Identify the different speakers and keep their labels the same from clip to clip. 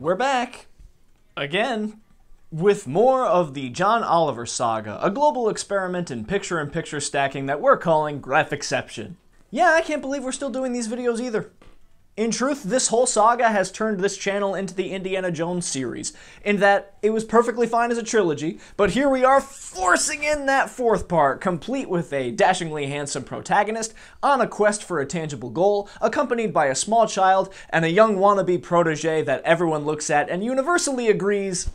Speaker 1: we're back again with more of the John Oliver saga, a global experiment in picture in picture stacking that we're calling Graphicception. Yeah, I can't believe we're still doing these videos either. In truth, this whole saga has turned this channel into the Indiana Jones series, in that it was perfectly fine as a trilogy, but here we are forcing in that fourth part, complete with a dashingly handsome protagonist, on a quest for a tangible goal, accompanied by a small child, and a young wannabe protege that everyone looks at and universally agrees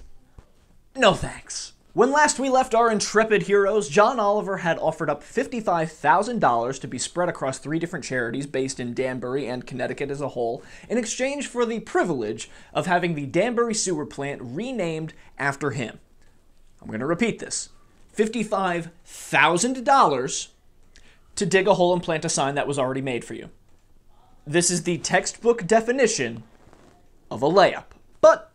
Speaker 1: no thanks. When last we left our intrepid heroes, John Oliver had offered up $55,000 to be spread across three different charities based in Danbury and Connecticut as a whole, in exchange for the privilege of having the Danbury sewer plant renamed after him. I'm going to repeat this $55,000 to dig a hole and plant a sign that was already made for you. This is the textbook definition of a layup. But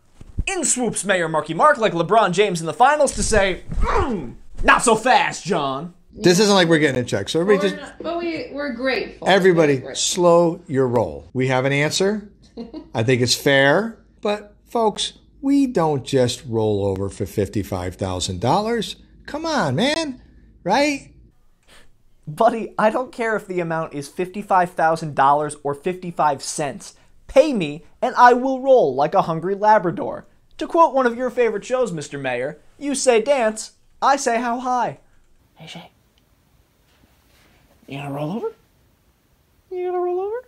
Speaker 1: in swoops Mayor Marky Mark like LeBron James in the finals to say, mm, not so fast, John. This isn't like we're getting a check. So everybody just. Not, but we, we're grateful. Everybody, we're grateful. slow your roll. We have an answer. I think it's fair. But, folks, we don't just roll over for $55,000. Come on, man. Right? Buddy, I don't care if the amount is $55,000 or 55 cents. Pay me, and I will roll like a hungry Labrador. To quote one of your favorite shows, Mr. Mayor, you say dance, I say how high. Hey, Shay. You gonna roll over? You gonna roll over?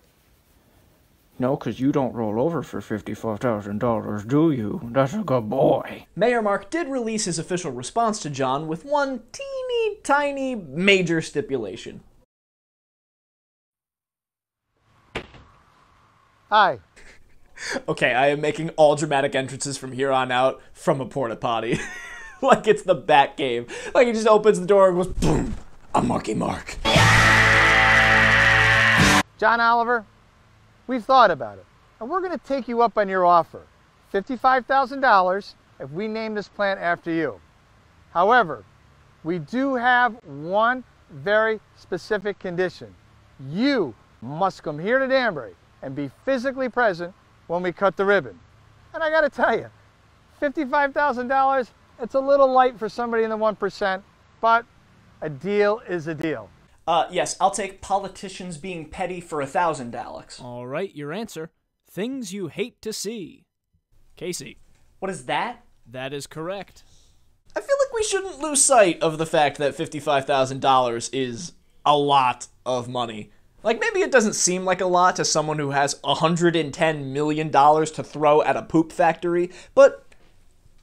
Speaker 1: No, 'cause you don't roll over for $55,000, do you? That's a good boy. Mayor Mark did release his official response to John with one teeny tiny major stipulation. Hi, okay, I am making all dramatic entrances from here on out from a porta potty. like it's the bat game. Like he just opens the door and goes boom. I'm Marky Mark. John Oliver, we've thought about it, and we're going to take you up on your offer, $55,000 if we name this plant after you. However, we do have one very specific condition. You must come here to Danbury and be physically present when we cut the ribbon. And I got to tell you, $55,000, it's a little light for somebody in the 1%, but a deal is a deal. Uh, yes, I'll take politicians being petty for a thousand, Alex. All right, your answer. Things you hate to see. Casey. What is that? That is correct. I feel like we shouldn't lose sight of the fact that $55,000 is a lot of money. Like, maybe it doesn't seem like a lot to someone who has $110 million to throw at a poop factory, but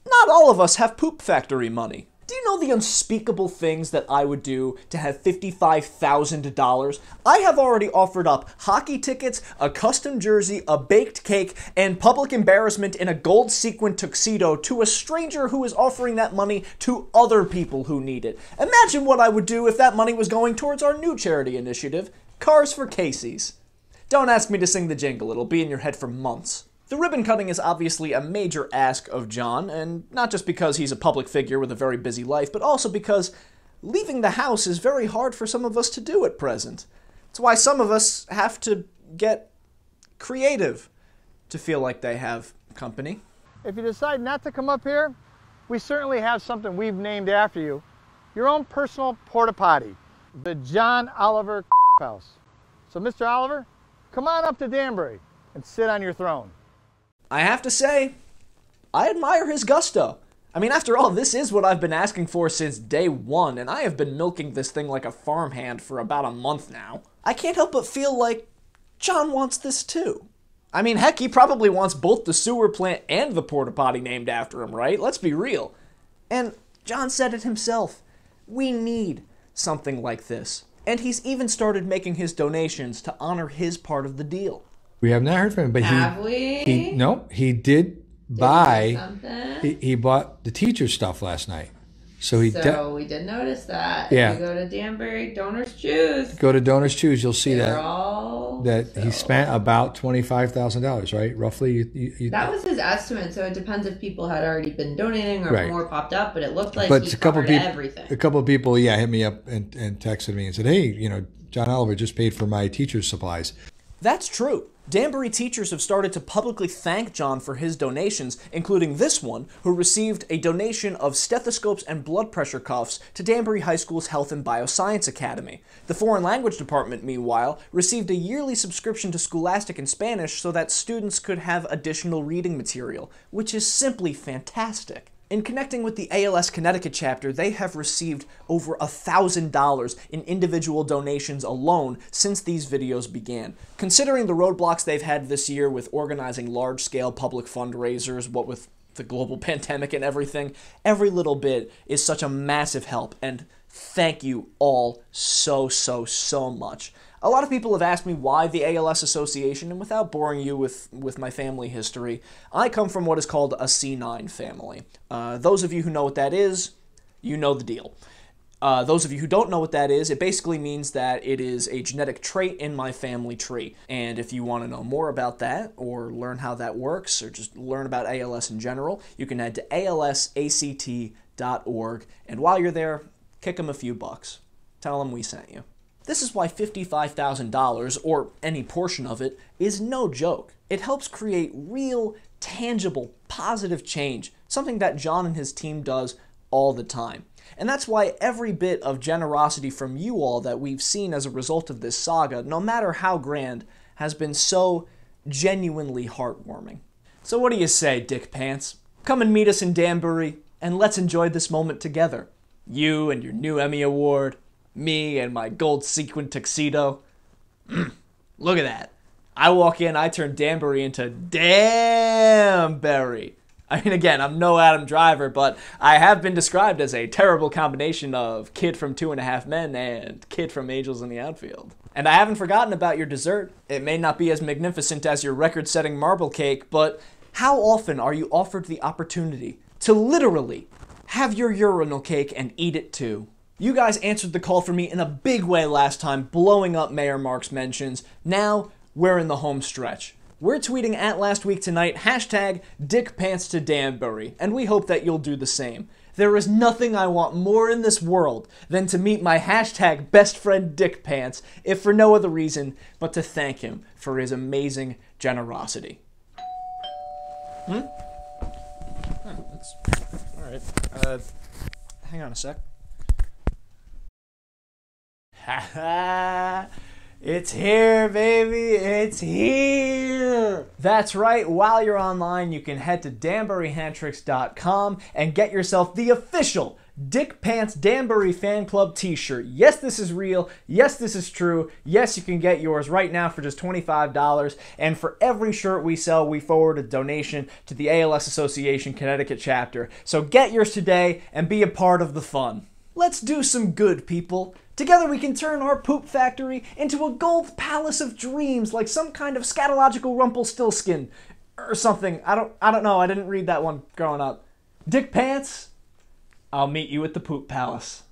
Speaker 1: not all of us have poop factory money. Do you know the unspeakable things that I would do to have $55,000? I have already offered up hockey tickets, a custom jersey, a baked cake, and public embarrassment in a gold sequin tuxedo to a stranger who is offering that money to other people who need it. Imagine what I would do if that money was going towards our new charity initiative, Cars for Casey's. Don't ask me to sing the jingle, it'll be in your head for months. The ribbon cutting is obviously a major ask of John, and not just because he's a public figure with a very busy life, but also because leaving the house is very hard for some of us to do at present. It's why some of us have to get creative to feel like they have company. If you decide not to come up here, we certainly have something we've named after you your own personal porta potty, the John Oliver house. So, Mr. Oliver, come on up to Danbury and sit on your throne. I have to say, I admire his gusto. I mean, after all, this is what I've been asking for since day one, and I have been milking this thing like a farmhand for about a month now. I can't help but feel like John wants this too. I mean, heck, he probably wants both the sewer plant and the porta potty named after him, right? Let's be real. And John said it himself. We need something like this. And he's even started making his donations to honor his part of the deal. We have not heard from him, but have he, we? he no, he did, did buy. He, he, bought the teacher stuff last night. So he. So de- we did notice that. Yeah. If you go to Danbury Donors Choose. Go to Donors Choose. You'll see that all that he spent about twenty five thousand dollars, right? Roughly. You, you, you, that was his estimate. So it depends if people had already been donating or right. more popped up, but it looked like but a couple people, everything. A couple of people, yeah, hit me up and, and texted me and said, "Hey, you know, John Oliver just paid for my teacher's supplies." That's true. Danbury teachers have started to publicly thank John for his donations, including this one, who received a donation of stethoscopes and blood pressure cuffs to Danbury High School's Health and Bioscience Academy. The Foreign Language Department, meanwhile, received a yearly subscription to Scholastic in Spanish so that students could have additional reading material, which is simply fantastic. In connecting with the ALS Connecticut chapter, they have received over $1,000 in individual donations alone since these videos began. Considering the roadblocks they've had this year with organizing large scale public fundraisers, what with the global pandemic and everything, every little bit is such a massive help. And thank you all so, so, so much. A lot of people have asked me why the ALS Association, and without boring you with, with my family history, I come from what is called a C9 family. Uh, those of you who know what that is, you know the deal. Uh, those of you who don't know what that is, it basically means that it is a genetic trait in my family tree. And if you want to know more about that, or learn how that works, or just learn about ALS in general, you can head to alsact.org. And while you're there, kick them a few bucks. Tell them we sent you. This is why $55,000, or any portion of it, is no joke. It helps create real, tangible, positive change, something that John and his team does all the time. And that's why every bit of generosity from you all that we've seen as a result of this saga, no matter how grand, has been so genuinely heartwarming. So, what do you say, Dick Pants? Come and meet us in Danbury, and let's enjoy this moment together. You and your new Emmy Award me and my gold sequin tuxedo. Look at that. I walk in, I turn Danbury into Damberry. I mean, again, I'm no Adam Driver, but I have been described as a terrible combination of kid from Two and a Half Men and kid from Angels in the Outfield. And I haven't forgotten about your dessert. It may not be as magnificent as your record setting marble cake, but how often are you offered the opportunity to literally have your urinal cake and eat it too? You guys answered the call for me in a big way last time, blowing up Mayor Mark's mentions. Now we're in the home stretch. We're tweeting at last week tonight, hashtag DickPants to Danbury, and we hope that you'll do the same. There is nothing I want more in this world than to meet my hashtag best friend Dick Pants, if for no other reason but to thank him for his amazing generosity. Hmm? Oh, all right. Uh, hang on a sec. It's here, baby. It's here. That's right. While you're online, you can head to danburyhandtricks.com and get yourself the official Dick Pants Danbury Fan Club t shirt. Yes, this is real. Yes, this is true. Yes, you can get yours right now for just $25. And for every shirt we sell, we forward a donation to the ALS Association Connecticut chapter. So get yours today and be a part of the fun. Let's do some good, people. Together we can turn our poop factory into a gold palace of dreams like some kind of scatological Rumpelstiltskin or something. I don't I don't know. I didn't read that one growing up. Dick Pants, I'll meet you at the poop palace.